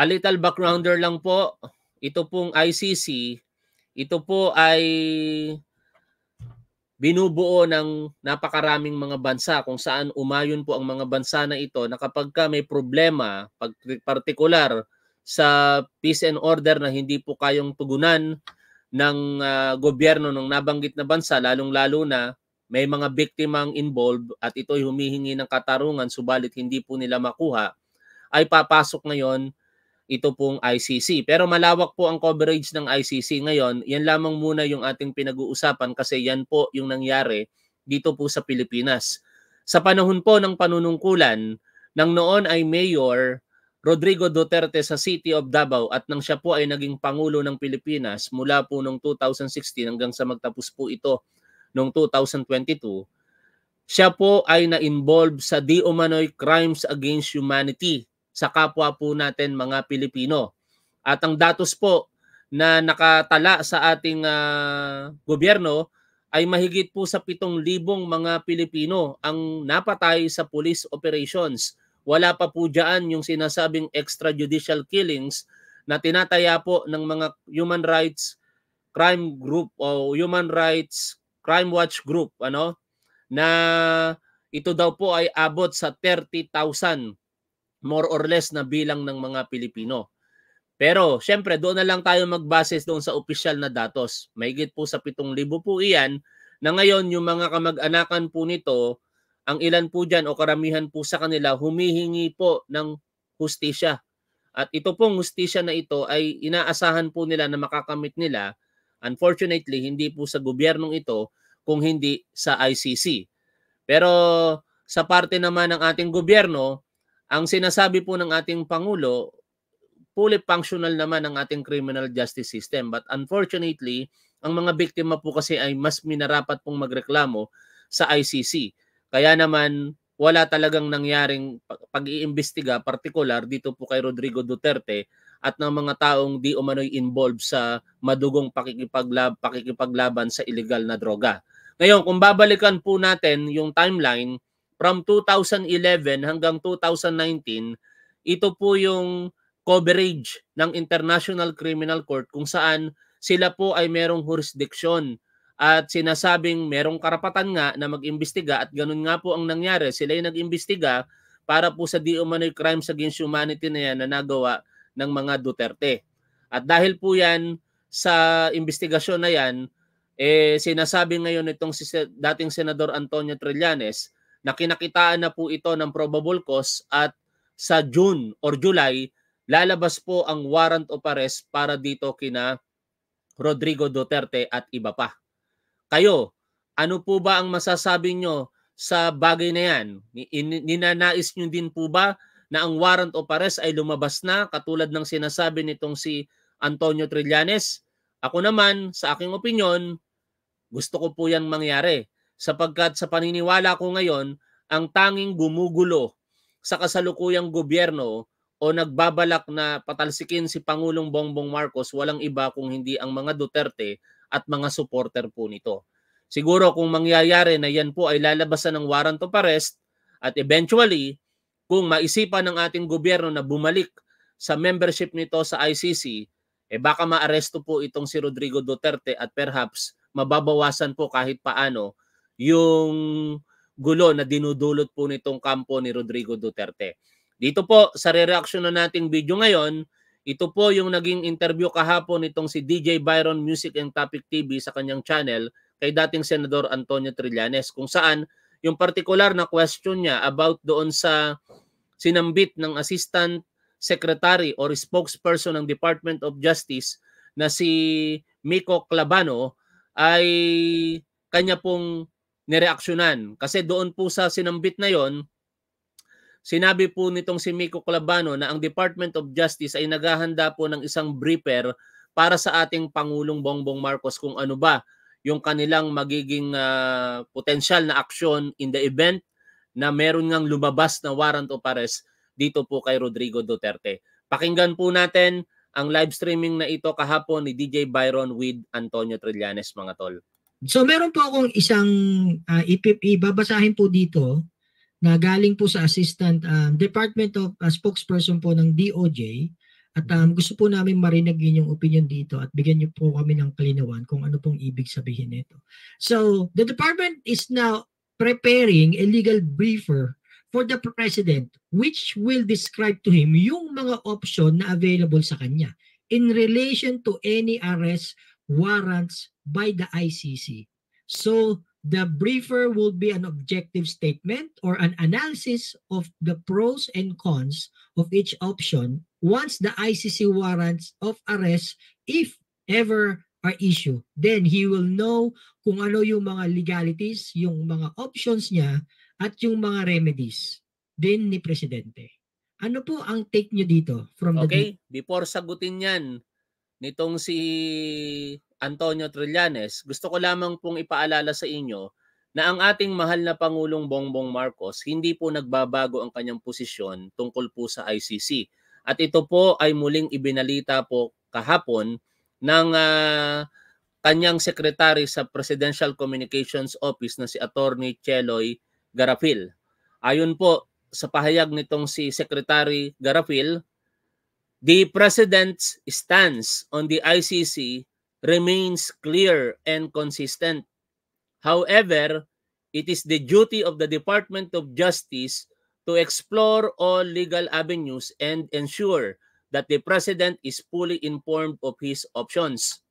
A little backgrounder lang po. Ito pong ICC, ito po ay binubuo ng napakaraming mga bansa kung saan umayon po ang mga bansa na ito na kapag ka may problema, pag partikular sa peace and order na hindi po kayong tugunan ng uh, gobyerno ng nabanggit na bansa, lalong-lalo na may mga biktimang involved at ito'y humihingi ng katarungan subalit hindi po nila makuha, ay papasok ngayon ito pong ICC. Pero malawak po ang coverage ng ICC ngayon. Yan lamang muna yung ating pinag-uusapan kasi yan po yung nangyari dito po sa Pilipinas. Sa panahon po ng panunungkulan, nang noon ay Mayor Rodrigo Duterte sa City of Davao at nang siya po ay naging Pangulo ng Pilipinas mula po noong 2016 hanggang sa magtapos po ito noong 2022, siya po ay na-involve sa di umano'y crimes against humanity sa kapwa po natin mga Pilipino. At ang datos po na nakatala sa ating uh, gobyerno ay mahigit po sa 7,000 mga Pilipino ang napatay sa police operations. Wala pa po dyan yung sinasabing extrajudicial killings na tinataya po ng mga human rights crime group o human rights crime watch group ano na ito daw po ay abot sa 30,000 more or less na bilang ng mga Pilipino. Pero syempre doon na lang tayo magbase doon sa official na datos. Mahigit po sa 7,000 po iyan na ngayon yung mga kamag-anakan po nito, ang ilan po dyan o karamihan po sa kanila humihingi po ng hustisya. At ito pong hustisya na ito ay inaasahan po nila na makakamit nila unfortunately hindi po sa gobyernong ito kung hindi sa ICC. Pero sa parte naman ng ating gobyerno, ang sinasabi po ng ating Pangulo, fully functional naman ang ating criminal justice system. But unfortunately, ang mga biktima po kasi ay mas minarapat pong magreklamo sa ICC. Kaya naman, wala talagang nangyaring pag-iimbestiga, particular dito po kay Rodrigo Duterte at ng mga taong di umano'y involved sa madugong pakikipaglab, pakikipaglaban sa ilegal na droga. Ngayon, kung babalikan po natin yung timeline, from 2011 hanggang 2019, ito po yung coverage ng International Criminal Court kung saan sila po ay merong jurisdiction at sinasabing merong karapatan nga na mag-imbestiga at ganun nga po ang nangyari. Sila ay nag-imbestiga para po sa di umano'y crimes against humanity na yan na nagawa ng mga Duterte. At dahil po yan sa investigasyon na yan, eh, sinasabi ngayon itong si dating Senador Antonio Trillanes na kinakitaan na po ito ng probable cause at sa June or July, lalabas po ang warrant of arrest para dito kina Rodrigo Duterte at iba pa. Kayo, ano po ba ang masasabi nyo sa bagay na yan? Ninanais nyo din po ba na ang warrant of arrest ay lumabas na katulad ng sinasabi nitong si Antonio Trillanes? Ako naman, sa aking opinion, gusto ko po yan mangyari sapagkat sa paniniwala ko ngayon, ang tanging gumugulo sa kasalukuyang gobyerno o nagbabalak na patalsikin si Pangulong Bongbong Marcos walang iba kung hindi ang mga Duterte at mga supporter po nito. Siguro kung mangyayari na yan po ay lalabasan ng warrant of arrest at eventually kung maisipan ng ating gobyerno na bumalik sa membership nito sa ICC, eh baka maaresto po itong si Rodrigo Duterte at perhaps mababawasan po kahit paano yung gulo na dinudulot po nitong kampo ni Rodrigo Duterte. Dito po sa re-reaction na nating video ngayon, ito po yung naging interview kahapon nitong si DJ Byron Music and Topic TV sa kanyang channel kay dating Senador Antonio Trillanes kung saan yung particular na question niya about doon sa sinambit ng Assistant Secretary or spokesperson ng Department of Justice na si Miko Clabano ay kanya pong nireaksyonan. Kasi doon po sa sinambit na yon, sinabi po nitong si Miko Clabano na ang Department of Justice ay naghahanda po ng isang briefer para sa ating Pangulong Bongbong Marcos kung ano ba yung kanilang magiging uh, potensyal na aksyon in the event na meron ngang lumabas na warrant of arrest dito po kay Rodrigo Duterte. Pakinggan po natin ang live streaming na ito kahapon ni DJ Byron with Antonio Trillanes mga tol. So meron po akong isang uh, ah, ipip, ibabasahin po dito na galing po sa Assistant um, Department of uh, Spokesperson po ng DOJ at um, gusto po namin marinig inyong opinion dito at bigyan niyo po kami ng kalinawan kung ano pong ibig sabihin nito. So the department is now preparing a legal briefer for the president which will describe to him yung mga option na available sa kanya in relation to any arrest warrants by the ICC. So the briefer would be an objective statement or an analysis of the pros and cons of each option once the ICC warrants of arrest, if ever are issued, then he will know kung ano yung mga legalities, yung mga options niya, at yung mga remedies din ni Presidente. Ano po ang take nyo dito? From the okay, day? before sagutin yan, nitong si Antonio Trillanes, gusto ko lamang pong ipaalala sa inyo na ang ating mahal na Pangulong Bongbong Marcos hindi po nagbabago ang kanyang posisyon tungkol po sa ICC. At ito po ay muling ibinalita po kahapon ng uh, kanyang sekretary sa Presidential Communications Office na si Attorney Cheloy Garafil. Ayon po sa pahayag nitong si Secretary Garafil, The president's stance on the ICC remains clear and consistent. However, it is the duty of the Department of Justice to explore all legal avenues and ensure that the president is fully informed of his options.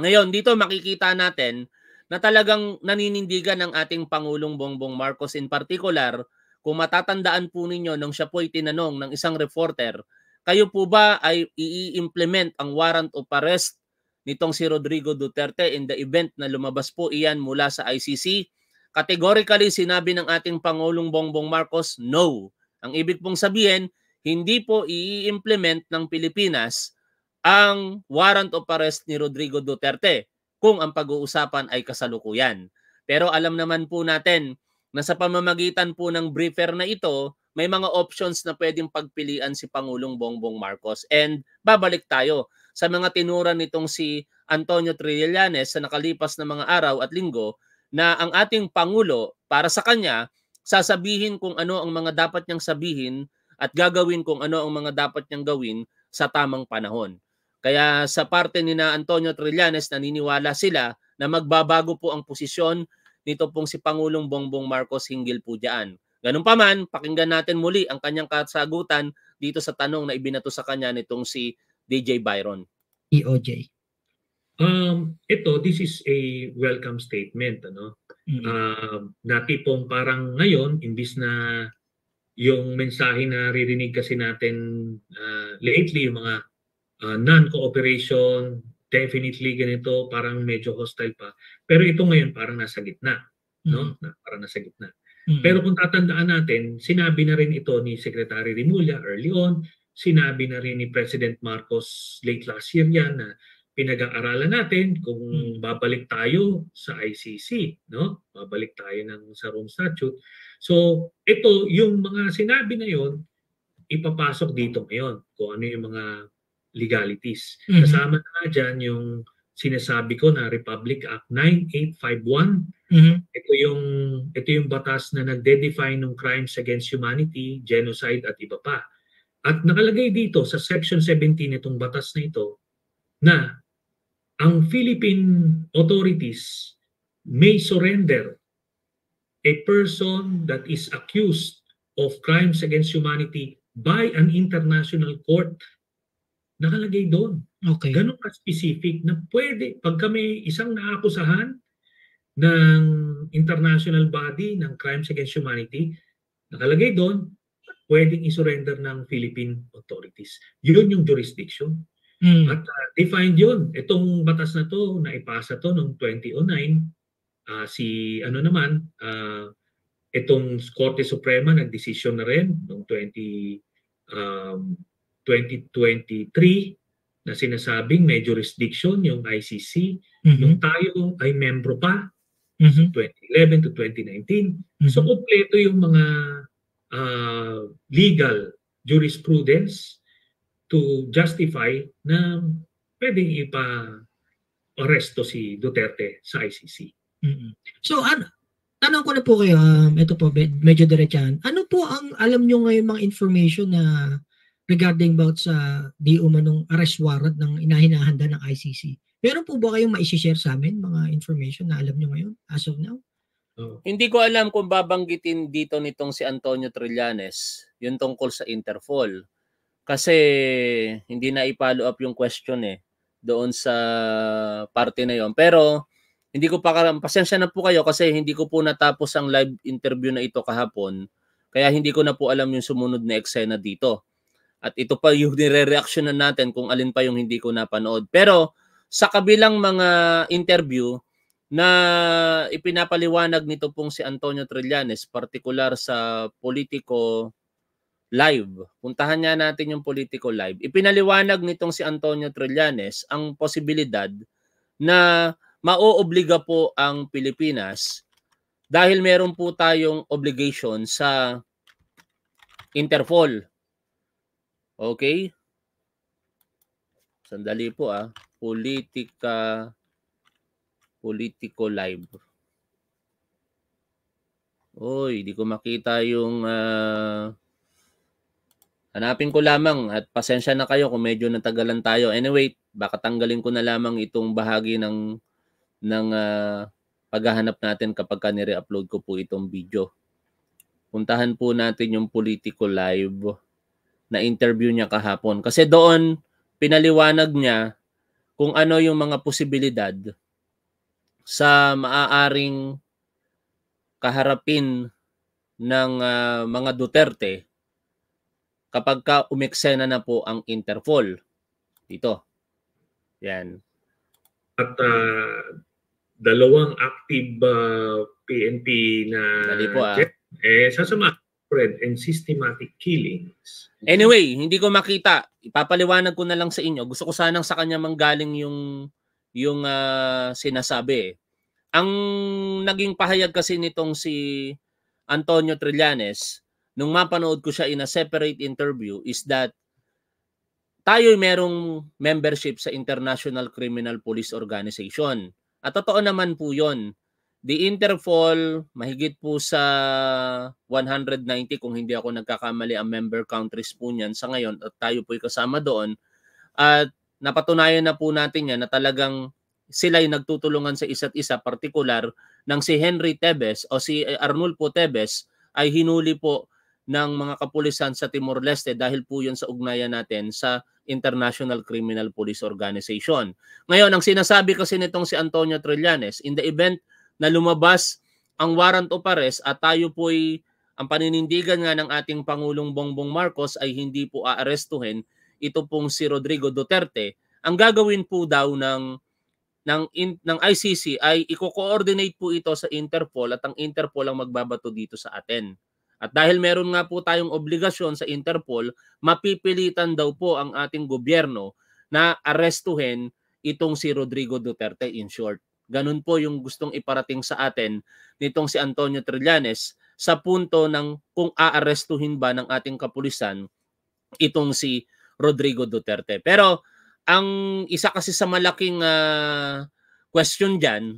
Ngayon, dito makikita natin na talagang naninindigan ng ating Pangulong Bongbong Marcos in particular, kung matatandaan po ninyo nung siya po ay tinanong ng isang reporter kayo po ba ay i-implement ang warrant of arrest nitong si Rodrigo Duterte in the event na lumabas po iyan mula sa ICC? Categorically sinabi ng ating Pangulong Bongbong Marcos, no. Ang ibig pong sabihin, hindi po i-implement ng Pilipinas ang warrant of arrest ni Rodrigo Duterte kung ang pag-uusapan ay kasalukuyan. Pero alam naman po natin na sa pamamagitan po ng briefer na ito, may mga options na pwedeng pagpilian si Pangulong Bongbong Marcos. And babalik tayo sa mga tinura nitong si Antonio Trillanes sa nakalipas na mga araw at linggo na ang ating Pangulo para sa kanya sasabihin kung ano ang mga dapat niyang sabihin at gagawin kung ano ang mga dapat niyang gawin sa tamang panahon. Kaya sa parte ni na Antonio Trillanes naniniwala sila na magbabago po ang posisyon nito pong si Pangulong Bongbong Marcos hinggil po diyan. Ganun pa man, pakinggan natin muli ang kanyang kasagutan dito sa tanong na ibinato sa kanya nitong si DJ Byron. EOJ. Um, ito, this is a welcome statement. Ano? Mm-hmm. Uh, um, na tipong parang ngayon, imbis na yung mensahe na ririnig kasi natin uh, lately, yung mga uh, non-cooperation, definitely ganito, parang medyo hostile pa. Pero ito ngayon parang nasa gitna. No? Mm-hmm. Parang nasa gitna. Mm-hmm. Pero kung tatandaan natin, sinabi na rin ito ni Secretary Rimulya early on, sinabi na rin ni President Marcos late last year yan na pinag-aaralan natin kung mm-hmm. babalik tayo sa ICC, no? Babalik tayo ng sa Rome Statute. So, ito yung mga sinabi na yon ipapasok dito ngayon kung ano yung mga legalities. Mm-hmm. Kasama na diyan yung sinasabi ko na Republic Act 9851. Mm-hmm. Ito yung ito yung batas na nagde-define ng crimes against humanity, genocide at iba pa. At nakalagay dito sa section 17 nitong batas na ito na ang Philippine authorities may surrender a person that is accused of crimes against humanity by an international court. Nakalagay doon. Okay. Ganun ka-specific na pwede, pag kami isang naakusahan ng international body ng crimes against humanity, nakalagay doon, pwedeng i-surrender ng Philippine authorities. Yun yung jurisdiction. Mm. At uh, defined yun. Itong batas na to, na ipasa to noong 2009, uh, ah, si ano naman, uh, itong Korte Suprema nag-decision na rin noong 20, um, 2023 na sinasabing may jurisdiction yung ICC, mm-hmm. yung tayo ay membro pa mm-hmm. 2011 to 2019. Mm-hmm. So kompleto yung mga uh, legal jurisprudence to justify na pwedeng ipa-aresto si Duterte sa ICC. Mm-hmm. So ano, tanong ko na po kayo, um, ito po, medyo diretsahan. Ano po ang alam nyo ngayon mga information na regarding about sa di umanong arrest warrant ng inahinahanda ng ICC. Meron po ba kayong maishishare sa amin mga information na alam nyo ngayon as of now? Oh. Hindi ko alam kung babanggitin dito nitong si Antonio Trillanes yung tungkol sa Interpol. Kasi hindi na i-follow up yung question eh doon sa parte na yon. Pero hindi ko pa karam, pasensya na po kayo kasi hindi ko po natapos ang live interview na ito kahapon. Kaya hindi ko na po alam yung sumunod na eksena dito. At ito pa yung nire-reactionan natin kung alin pa yung hindi ko napanood. Pero sa kabilang mga interview na ipinapaliwanag nito pong si Antonio Trillanes, partikular sa politiko Live. Puntahan niya natin yung politiko Live. Ipinaliwanag nitong si Antonio Trillanes ang posibilidad na mauobliga po ang Pilipinas dahil meron po tayong obligation sa Interpol Okay? Sandali po ah. Politika Politico Live. Oy, hindi ko makita yung uh, hanapin ko lamang at pasensya na kayo kung medyo natagalan tayo. Anyway, baka tanggalin ko na lamang itong bahagi ng ng uh, paghahanap natin kapag ka nire-upload ko po itong video. Puntahan po natin yung Politico Live na interview niya kahapon. Kasi doon, pinaliwanag niya kung ano yung mga posibilidad sa maaaring kaharapin ng uh, mga Duterte kapag ka umeksena na po ang Interpol. Dito. Yan. At uh, dalawang active uh, ah, PNP na Dali po, ah. eh sasama widespread and systematic killings. Anyway, hindi ko makita. Ipapaliwanag ko na lang sa inyo. Gusto ko sanang sa kanya manggaling yung yung uh, sinasabi. Ang naging pahayag kasi nitong si Antonio Trillanes nung mapanood ko siya in a separate interview is that tayo merong membership sa International Criminal Police Organization. At totoo naman po 'yon The Interfall, mahigit po sa 190 kung hindi ako nagkakamali ang member countries po niyan sa ngayon at tayo po'y kasama doon. At napatunayan na po natin yan na talagang sila ay nagtutulungan sa isa't isa, partikular ng si Henry Tebes o si Arnulfo Tebes ay hinuli po ng mga kapulisan sa Timor-Leste dahil po yun sa ugnayan natin sa International Criminal Police Organization. Ngayon, ang sinasabi kasi nitong si Antonio Trillanes, in the event na lumabas ang warrant of arrest at tayo po'y ang paninindigan nga ng ating Pangulong Bongbong Marcos ay hindi po aarestuhin ito pong si Rodrigo Duterte. Ang gagawin po daw ng ng in, ng ICC ay iko-coordinate po ito sa Interpol at ang Interpol ang magbabato dito sa atin. At dahil meron nga po tayong obligasyon sa Interpol, mapipilitan daw po ang ating gobyerno na arestuhin itong si Rodrigo Duterte in short. Ganun po yung gustong iparating sa atin nitong si Antonio Trillanes sa punto ng kung aarestuhin ba ng ating kapulisan itong si Rodrigo Duterte. Pero ang isa kasi sa malaking uh, question diyan,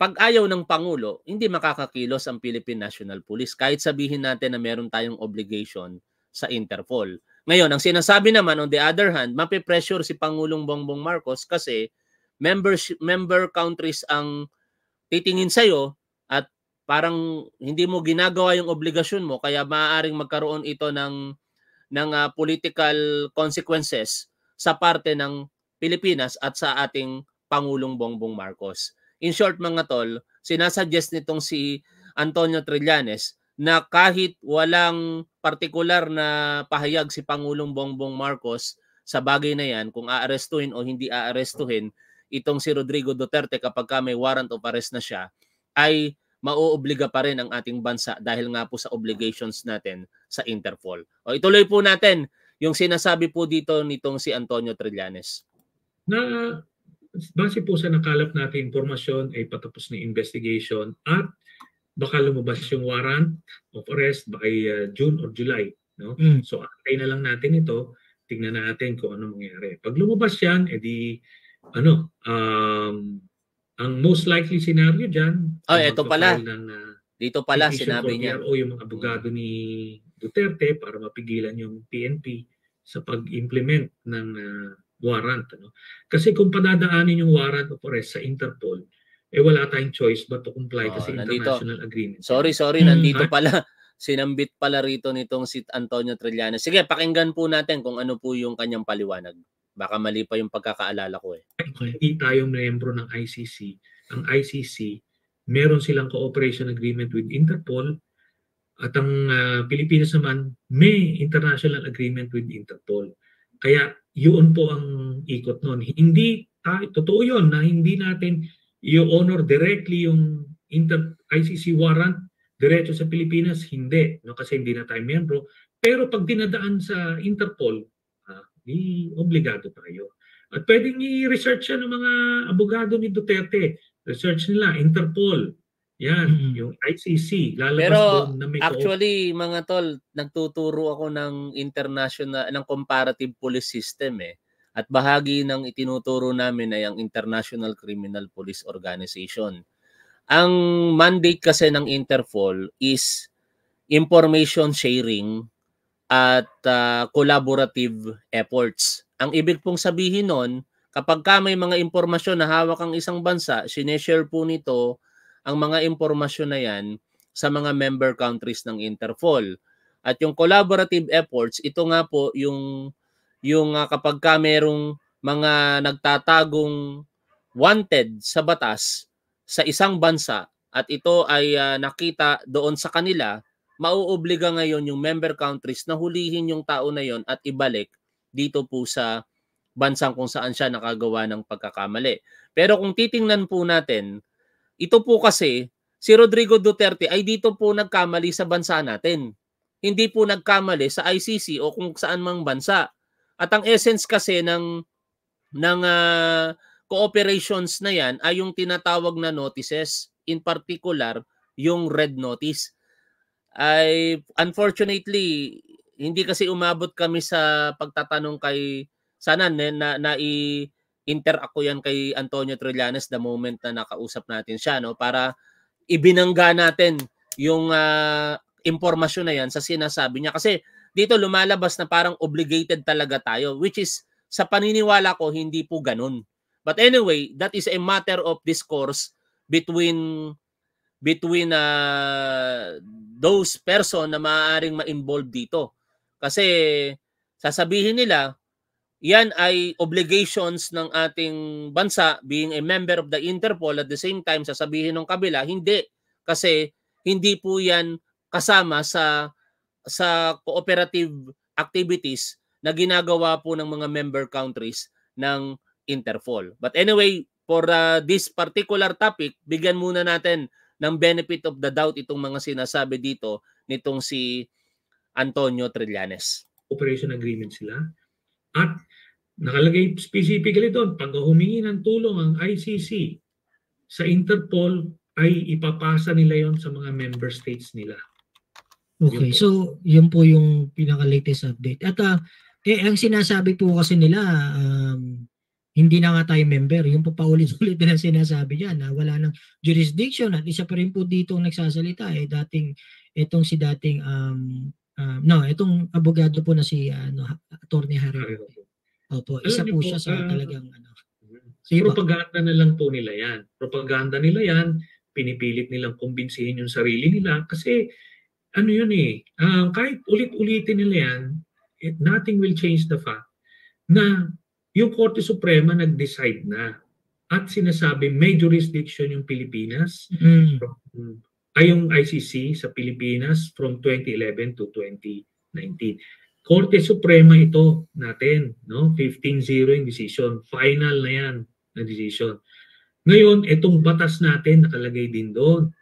pag ayaw ng Pangulo, hindi makakakilos ang Philippine National Police kahit sabihin natin na meron tayong obligation sa Interpol. Ngayon, ang sinasabi naman on the other hand, mape-pressure si Pangulong Bongbong Marcos kasi membership member countries ang titingin sa iyo at parang hindi mo ginagawa yung obligasyon mo kaya maaaring magkaroon ito ng ng uh, political consequences sa parte ng Pilipinas at sa ating Pangulong Bongbong Marcos. In short mga tol, sinasuggest nitong si Antonio Trillanes na kahit walang partikular na pahayag si Pangulong Bongbong Marcos sa bagay na yan, kung aarestuhin o hindi aarestuhin, itong si Rodrigo Duterte kapag ka may warrant of arrest na siya ay mauobliga pa rin ang ating bansa dahil nga po sa obligations natin sa Interpol. O ituloy po natin yung sinasabi po dito nitong si Antonio Trillanes. Na base po sa nakalap natin informasyon ay patapos ng investigation at baka lumabas yung warrant of arrest by uh, June or July. No? Mm. So antay na lang natin ito, tingnan natin kung ano mangyayari. Pag lumabas yan, edi eh ano, um, ang most likely scenario diyan oh, eto pala. Ng, uh, dito pala sinabi niya. E o yung mga abogado ni Duterte para mapigilan yung PNP sa pag-implement ng uh, warrant. Ano? Kasi kung padadaanin yung warrant of arrest sa Interpol, eh wala tayong choice but to comply oh, kasi nandito. international agreement. Sorry, sorry, hmm, nandito ha? pala. Sinambit pala rito nitong si Antonio Trellano. Sige, pakinggan po natin kung ano po yung kanyang paliwanag. Baka mali pa yung pagkakaalala ko eh. Okay, hindi tayo miyembro ng ICC. Ang ICC, meron silang cooperation agreement with Interpol at ang uh, Pilipinas naman may international agreement with Interpol. Kaya yun po ang ikot noon. Hindi ta- totoo yun na hindi natin i-honor directly yung inter- ICC warrant diretso sa Pilipinas. Hindi, no kasi hindi na tayo miyembro. Pero pag dinadaan sa Interpol, di obligado tayo. At pwedeng i-research yan ng mga abogado ni Duterte. Research nila, Interpol. Yan, mm-hmm. yung ICC. Lalabas Pero na may actually, co- mga tol, nagtuturo ako ng international, ng comparative police system eh. At bahagi ng itinuturo namin ay ang International Criminal Police Organization. Ang mandate kasi ng Interpol is information sharing at uh, collaborative efforts. Ang ibig pong sabihin nun, kapag ka may mga impormasyon na hawak ang isang bansa, sineshare po nito ang mga impormasyon na yan sa mga member countries ng Interpol. At yung collaborative efforts, ito nga po yung yung uh, kapag ka merong mga nagtatagong wanted sa batas sa isang bansa at ito ay uh, nakita doon sa kanila mauobliga ngayon yung member countries na hulihin yung tao na yon at ibalik dito po sa bansang kung saan siya nakagawa ng pagkakamali. Pero kung titingnan po natin, ito po kasi si Rodrigo Duterte ay dito po nagkamali sa bansa natin. Hindi po nagkamali sa ICC o kung saan mang bansa. At ang essence kasi ng ng uh, cooperations na yan ay yung tinatawag na notices, in particular yung red notice ay unfortunately hindi kasi umabot kami sa pagtatanong kay sana na, na, na i inter ako yan kay Antonio Trillanes the moment na nakausap natin siya no para ibinangga natin yung uh, impormasyon na yan sa sinasabi niya kasi dito lumalabas na parang obligated talaga tayo which is sa paniniwala ko hindi po ganun but anyway that is a matter of discourse between between uh, those person na maaaring ma-involve dito. Kasi sasabihin nila, yan ay obligations ng ating bansa being a member of the Interpol at the same time sasabihin ng kabila, hindi. Kasi hindi po yan kasama sa sa cooperative activities na ginagawa po ng mga member countries ng Interpol. But anyway, for uh, this particular topic, bigyan muna natin ng benefit of the doubt itong mga sinasabi dito nitong si Antonio Trillanes. Operation agreement sila at nakalagay specifically doon pag humingi ng tulong ang ICC sa Interpol ay ipapasa nila yon sa mga member states nila. Okay, yun so yun po yung pinaka-latest update. At uh, eh, ang sinasabi po kasi nila, um, hindi na nga tayo member. Yung papaulit-ulit na sinasabi dyan na wala ng jurisdiction at isa pa rin po dito ang nagsasalita eh dating itong si dating um, um no, itong abogado po na si ano uh, Attorney Harry. Opo, isa po, po siya sa uh, talagang ano. Mm-hmm. Sige propaganda na lang po nila 'yan. Propaganda nila 'yan. Pinipilit nilang kumbinsihin yung sarili nila kasi ano yun eh, um, kahit ulit-ulitin nila yan, it, nothing will change the fact na yung Korte Suprema nag-decide na at sinasabi may jurisdiction yung Pilipinas mm. from, ay yung ICC sa Pilipinas from 2011 to 2019. Korte Suprema ito natin, no? 15-0 yung decision. Final na yan na decision. Ngayon, itong batas natin nakalagay din doon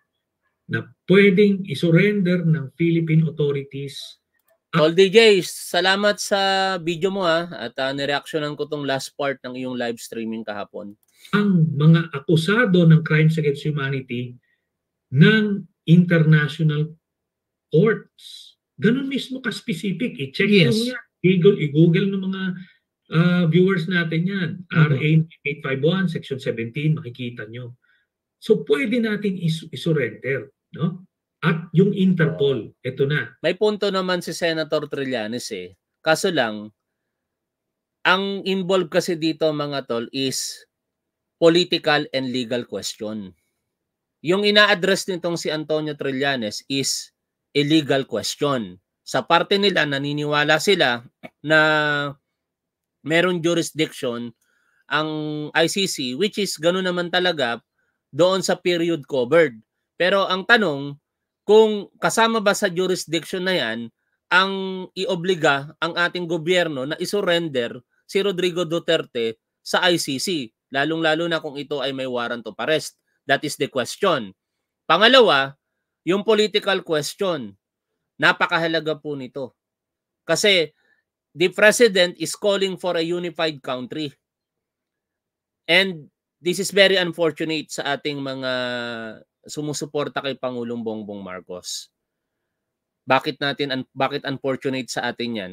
na pwedeng isurrender ng Philippine authorities Tol DJ, salamat sa video mo ha at uh, nireaksyonan ko tong last part ng iyong live streaming kahapon. Ang mga akusado ng crimes against humanity ng international courts. Ganun mismo ka-specific. I-check yes. mo yan. I-google, i-google ng mga uh, viewers natin yan. Uh-huh. RA 851, Section 17, makikita nyo. So pwede nating is- isurrender. No? at yung Interpol. Ito na. May punto naman si Senator Trillanes eh. Kaso lang, ang involved kasi dito mga tol is political and legal question. Yung ina-address nitong si Antonio Trillanes is illegal question. Sa parte nila, naniniwala sila na merong jurisdiction ang ICC which is ganoon naman talaga doon sa period covered. Pero ang tanong, kung kasama ba sa jurisdiction na yan ang iobliga ang ating gobyerno na isurrender si Rodrigo Duterte sa ICC, lalong-lalo na kung ito ay may warrant of arrest. That is the question. Pangalawa, yung political question. Napakahalaga po nito. Kasi the president is calling for a unified country. And this is very unfortunate sa ating mga sumusuporta kay Pangulong Bongbong Marcos. Bakit natin un- bakit unfortunate sa atin 'yan?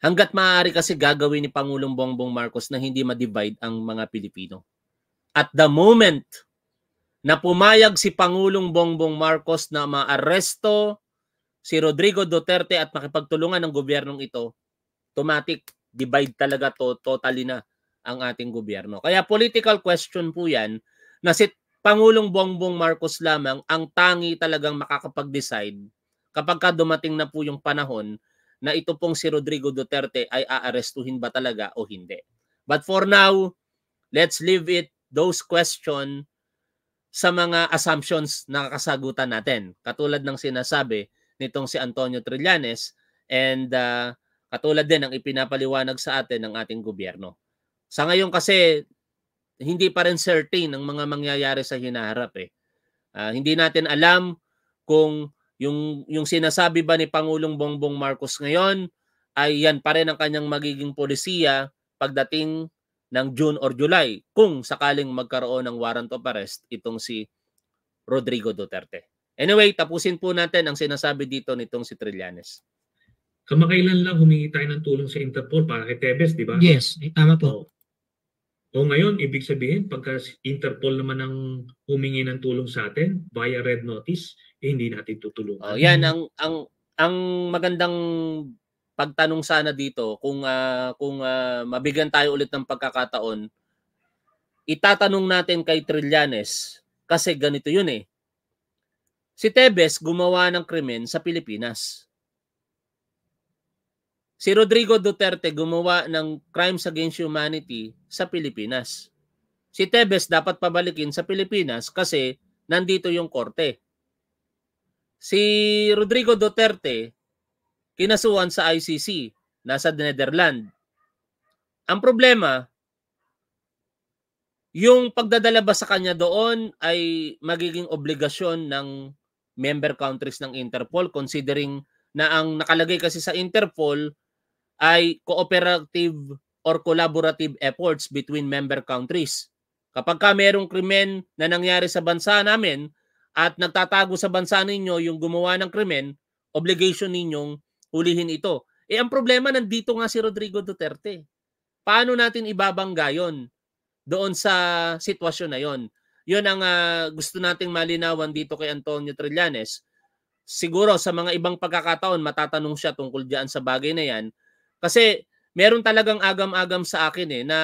Hangga't maaari kasi gagawin ni Pangulong Bongbong Marcos na hindi ma-divide ang mga Pilipino. At the moment na pumayag si Pangulong Bongbong Marcos na maaresto si Rodrigo Duterte at makipagtulungan ng gobyernong ito, automatic divide talaga to totally na ang ating gobyerno. Kaya political question po 'yan na si Pangulong Bongbong Marcos lamang ang tangi talagang makakapag-decide kapag ka dumating na po yung panahon na ito pong si Rodrigo Duterte ay aarestuhin ba talaga o hindi. But for now, let's leave it those question sa mga assumptions na kakasagutan natin. Katulad ng sinasabi nitong si Antonio Trillanes and uh, katulad din ang ipinapaliwanag sa atin ng ating gobyerno. Sa ngayon kasi hindi pa rin certain ang mga mangyayari sa hinaharap eh. Uh, hindi natin alam kung yung yung sinasabi ba ni Pangulong Bongbong Marcos ngayon ay yan pa rin ang kanyang magiging polisiya pagdating ng June or July kung sakaling magkaroon ng warrant of arrest itong si Rodrigo Duterte. Anyway, tapusin po natin ang sinasabi dito nitong si Trillanes. Kamakailan lang humingi tayo ng tulong sa Interpol para kay Tevez, di ba? Yes, eh, tama po. Oh. O ngayon, ibig sabihin, pagka Interpol naman ang humingi ng tulong sa atin via red notice, eh, hindi natin tutulungan. Oh, yan ang ang ang magandang pagtanong sana dito kung uh, kung uh, mabigyan tayo ulit ng pagkakataon itatanong natin kay Trillanes kasi ganito yun eh. Si Tebes gumawa ng krimen sa Pilipinas si Rodrigo Duterte gumawa ng crimes against humanity sa Pilipinas. Si Tebes dapat pabalikin sa Pilipinas kasi nandito yung korte. Si Rodrigo Duterte kinasuhan sa ICC, nasa Netherlands. Ang problema, yung pagdadala ba sa kanya doon ay magiging obligasyon ng member countries ng Interpol considering na ang nakalagay kasi sa Interpol ay cooperative or collaborative efforts between member countries. Kapag ka merong krimen na nangyari sa bansa namin at nagtatago sa bansa ninyo yung gumawa ng krimen, obligation ninyong hulihin ito. Eh ang problema nandito nga si Rodrigo Duterte. Paano natin ibabangga yon doon sa sitwasyon na yon? Yun ang uh, gusto nating malinawan dito kay Antonio Trillanes. Siguro sa mga ibang pagkakataon matatanong siya tungkol diyan sa bagay na yan kasi meron talagang agam-agam sa akin eh na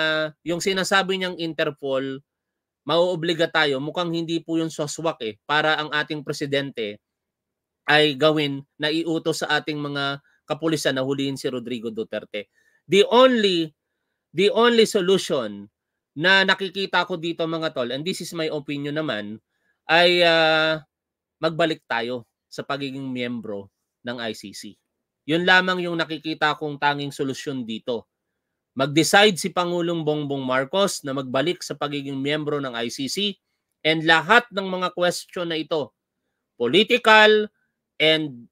yung sinasabi niyang Interpol mauobliga tayo mukhang hindi po yung soswak eh para ang ating presidente ay gawin na iutos sa ating mga kapulisan na hulihin si Rodrigo Duterte. The only the only solution na nakikita ko dito mga tol and this is my opinion naman ay uh, magbalik tayo sa pagiging miyembro ng ICC. Yun lamang yung nakikita kong tanging solusyon dito. Mag-decide si Pangulong Bongbong Marcos na magbalik sa pagiging miyembro ng ICC and lahat ng mga question na ito, political and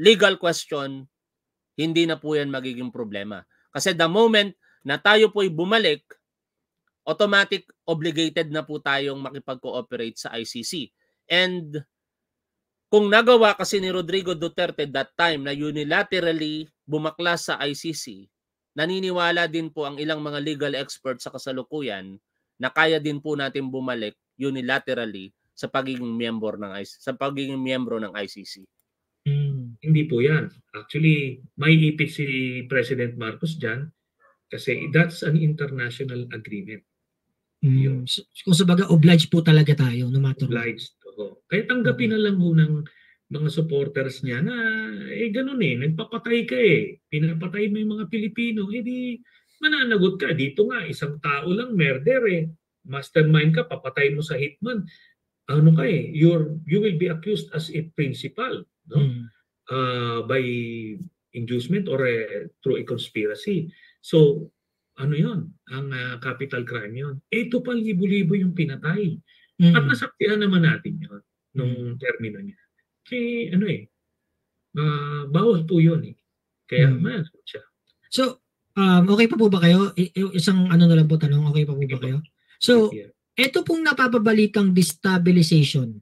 legal question, hindi na po yan magiging problema. Kasi the moment na tayo po'y bumalik, automatic obligated na po tayong makipag-cooperate sa ICC. And kung nagawa kasi ni Rodrigo Duterte that time na unilaterally bumakla sa ICC, naniniwala din po ang ilang mga legal experts sa kasalukuyan na kaya din po natin bumalik unilaterally sa pagiging member ng ICC, sa pagiging miyembro ng ICC. Hmm, hindi po 'yan. Actually, may ipit si President Marcos diyan kasi that's an international agreement. Mm. Yun. Kung sa baga, obliged po talaga tayo no matter. Obliged ko. Kaya tanggapin na lang ng mga supporters niya na eh ganun eh, nagpapatay ka eh. Pinapatay mo yung mga Pilipino, eh di mananagot ka. Dito nga, isang tao lang murder eh. Mastermind ka, papatay mo sa hitman. Ano ka eh, you're, you will be accused as a principal no? Mm. Uh, by inducement or a, eh, through a conspiracy. So, ano yon Ang uh, capital crime yon Eh, ito pa libo-libo yung pinatay. Mm. At nasaktihan naman natin yun nung mm. termino niya. Kasi ano eh, uh, bawal po yun eh. Kaya mm. mayroon siya. So, um, okay pa po ba kayo? I- isang ano na lang po tanong, okay pa po ba kayo? So, ito pong napapabalikang destabilization.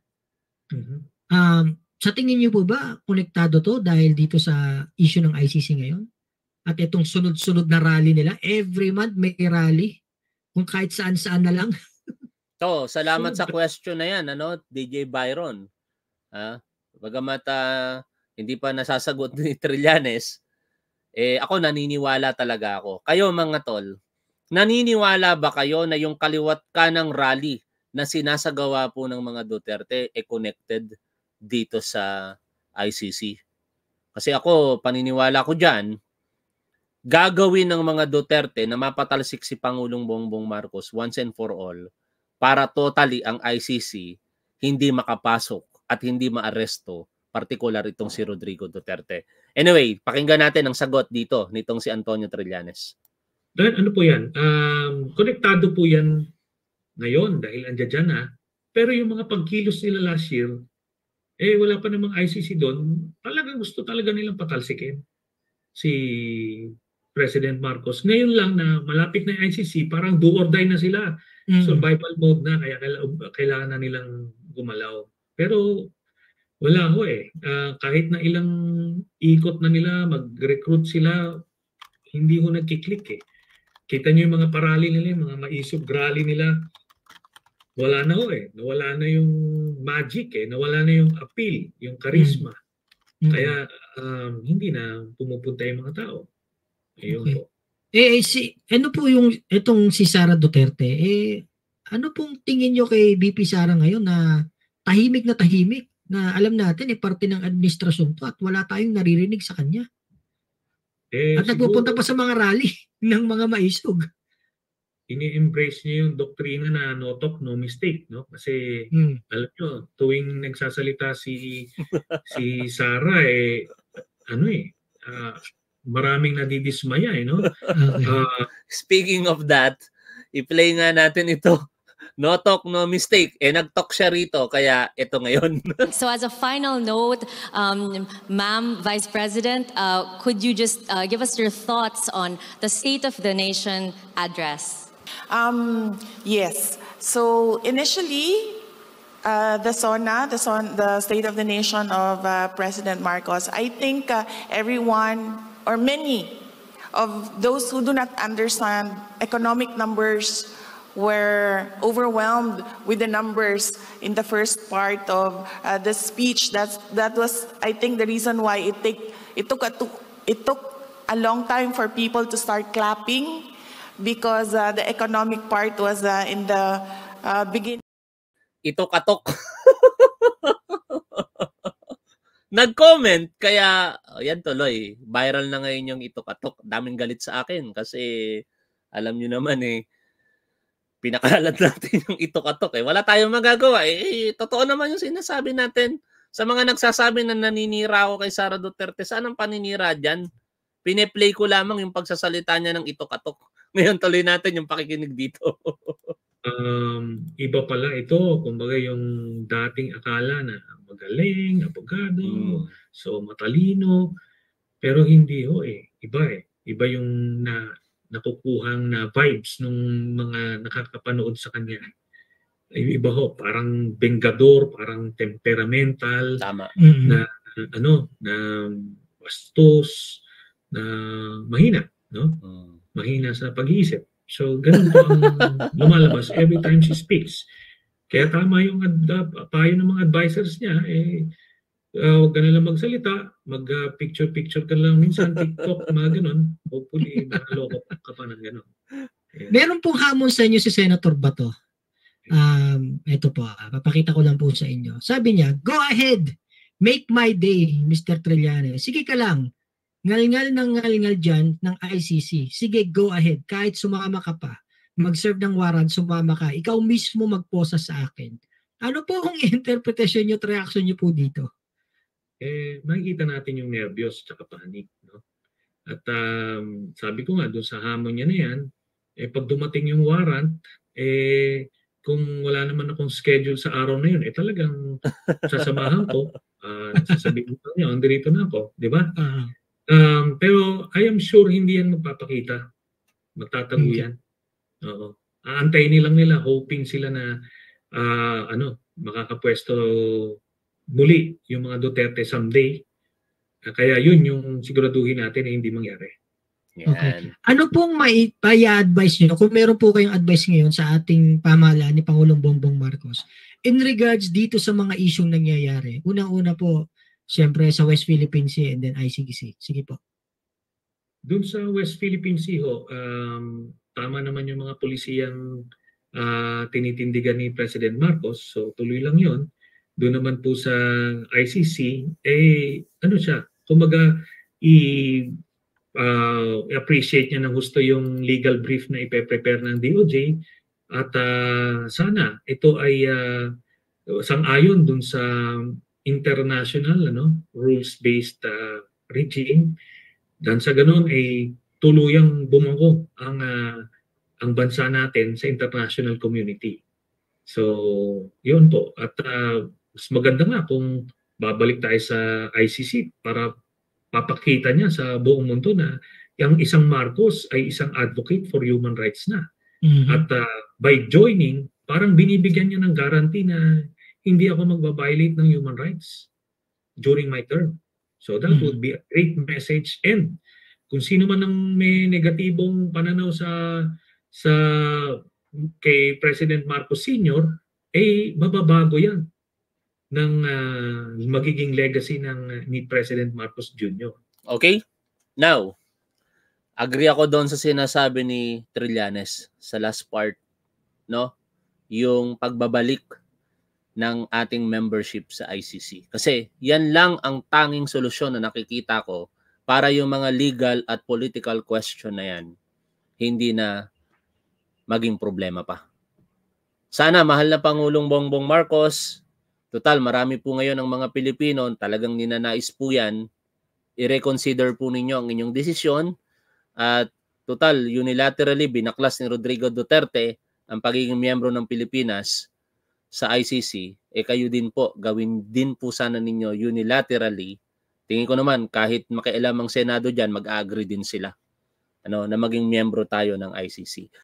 Mm-hmm. Um, sa tingin niyo po ba konektado to dahil dito sa issue ng ICC ngayon? At itong sunod-sunod na rally nila, every month may rally. Kung kahit saan-saan na lang. To, salamat sa question na 'yan, ano, DJ Byron. Ha? Ah, bagamat uh, hindi pa nasasagot ni Trillanes, eh ako naniniwala talaga ako. Kayo mga tol, naniniwala ba kayo na yung kaliwat ka ng rally na sinasagawa po ng mga Duterte e eh connected dito sa ICC? Kasi ako, paniniwala ko dyan, gagawin ng mga Duterte na mapatalsik si Pangulong Bongbong Marcos once and for all para totally ang ICC hindi makapasok at hindi maaresto, particular itong si Rodrigo Duterte. Anyway, pakinggan natin ang sagot dito nitong si Antonio Trillanes. Dahil ano po yan, um, konektado po yan ngayon dahil andyan dyan na. Ah. Pero yung mga pagkilos nila last year, eh wala pa namang ICC doon, talagang gusto talaga nilang patalsikin si President Marcos. Ngayon lang na malapit na yung ICC, parang do or die na sila. Mm. Survival mode na, kaya kailangan na nilang gumalaw. Pero wala ho eh. Uh, kahit na ilang ikot na nila, mag-recruit sila, hindi ho nagkiklik eh. Kita nyo yung mga parali nila, yung mga maisog rally nila. Wala na ho eh. Nawala na yung magic eh. Nawala na yung appeal, yung charisma. Mm. mm. Kaya um, hindi na pumupunta yung mga tao. Ayun okay. po. Eh, eh, si, ano po yung, itong si Sara Duterte, eh, ano pong tingin nyo kay VP Sara ngayon na tahimik na tahimik na alam natin eh parte ng administrasyon to at wala tayong naririnig sa kanya. Eh, at nagpupunta pa sa mga rally ng mga maisog. Ini-embrace niya yung doktrina na no talk, no mistake. No? Kasi hmm. alam nyo, tuwing nagsasalita si si Sara eh, ano eh, uh, maraming nadidismaya eh, no? Uh, Speaking of that, i-play nga natin ito. No talk, no mistake. Eh, nag-talk siya rito, kaya ito ngayon. so as a final note, um, Ma'am Vice President, uh, could you just uh, give us your thoughts on the State of the Nation address? Um, yes. So initially, uh, the SONA, the, SON, the State of the Nation of uh, President Marcos, I think uh, everyone or many of those who do not understand economic numbers were overwhelmed with the numbers in the first part of uh, the speech. That's, that was, I think, the reason why it, take, it, took a, it took a long time for people to start clapping because uh, the economic part was uh, in the uh, beginning. Itok-atok. nag-comment, kaya, oh, yan tuloy, viral na ngayon yung ito katok. Daming galit sa akin kasi, alam nyo naman eh, pinakalat natin yung ito katok eh. Wala tayong magagawa eh. eh. Totoo naman yung sinasabi natin. Sa mga nagsasabi na naninira ako kay Sara Duterte, saan ang paninira dyan? Pineplay ko lamang yung pagsasalita niya ng ito katok. Ngayon tuloy natin yung pakikinig dito. um, iba pala ito. Kumbaga yung dating akala na magaling, abogado, mm. so matalino. Pero hindi ho eh. Iba eh. Iba yung na, nakukuhang na vibes nung mga nakakapanood sa kanya. Iba ho, parang bengador, parang temperamental, Tama. na ano, na bastos, na mahina, no? Mm. Mahina sa pag-iisip. So, ganun po ang lumalabas every time she speaks. Kaya tama yung ad- ah, payo ng mga advisors niya, eh, uh, huwag ka nalang magsalita, mag-picture-picture uh, ka lang minsan, TikTok, mga ganun. Hopefully, eh, makaloko ka pa ng ganun. Yeah. Meron pong hamon sa inyo si Senator Bato. Um, ito po, uh, papakita ko lang po sa inyo. Sabi niya, go ahead, make my day, Mr. Trillane. Sige ka lang, Ngalingal ng ngalingal dyan ng ICC. Sige, go ahead. Kahit sumama ka pa, mag-serve ng warrant, sumama ka. Ikaw mismo magposa sa akin. Ano po ang interpretation nyo at reaction niyo po dito? Eh, makikita natin yung nervyos at panic. No? At um, sabi ko nga, doon sa hamon niya na yan, eh, pag dumating yung warrant, eh, kung wala naman akong schedule sa araw na yun, eh talagang sasamahan ko. Uh, sasabihin ko niya, dito na ako. Di ba? Uh-huh. Um, pero I am sure hindi yan magpapakita. Magtatago okay. yan. Oo. Aantayin nilang nila, hoping sila na uh, ano, makakapwesto muli yung mga Duterte someday. Kaya yun yung siguraduhin natin na hindi mangyari. Okay. Ano pong may advice niyo kung meron po kayong advice ngayon sa ating pamahalaan ni Pangulong Bongbong Marcos in regards dito sa mga isyung nangyayari? Unang-una po, Siyempre sa West Philippine Sea and then ICC. Sige po. Doon sa West Philippine Sea ho, um, tama naman yung mga pulisiyang uh, ah, tinitindigan ni President Marcos. So tuloy lang yon. Doon naman po sa ICC, eh ano siya, kumaga i uh, appreciate niya ng gusto yung legal brief na ipe-prepare ng DOJ at uh, sana ito ay uh, sang-ayon doon sa international ano rules-based uh, regime dan sa ganun ay eh, tuluyang bumango ang uh, ang bansa natin sa international community. So, yun po. At uh, mas maganda nga kung babalik tayo sa ICC para papakita niya sa buong mundo na yung isang Marcos ay isang advocate for human rights na. Mm-hmm. At uh, by joining, parang binibigyan niya ng guarantee na hindi ako magbabiolate ng human rights during my term. So that mm-hmm. would be a great message and kung sino man ang may negatibong pananaw sa sa kay President Marcos Sr. eh mababago 'yan ng uh, magiging legacy ng ah, ni President Marcos Jr. Okay? Now, agree ako doon sa sinasabi ni Trillanes sa last part, no? Yung pagbabalik ng ating membership sa ICC. Kasi yan lang ang tanging solusyon na nakikita ko para yung mga legal at political question na yan hindi na maging problema pa. Sana mahal na Pangulong Bongbong Marcos, total marami po ngayon ang mga Pilipino, talagang ninanais po yan, i-reconsider po ninyo ang inyong desisyon at total unilaterally binaklas ni Rodrigo Duterte ang pagiging miyembro ng Pilipinas sa ICC, eh kayo din po, gawin din po sana ninyo unilaterally. Tingin ko naman, kahit makialamang Senado dyan, mag-agree din sila ano, na maging miyembro tayo ng ICC.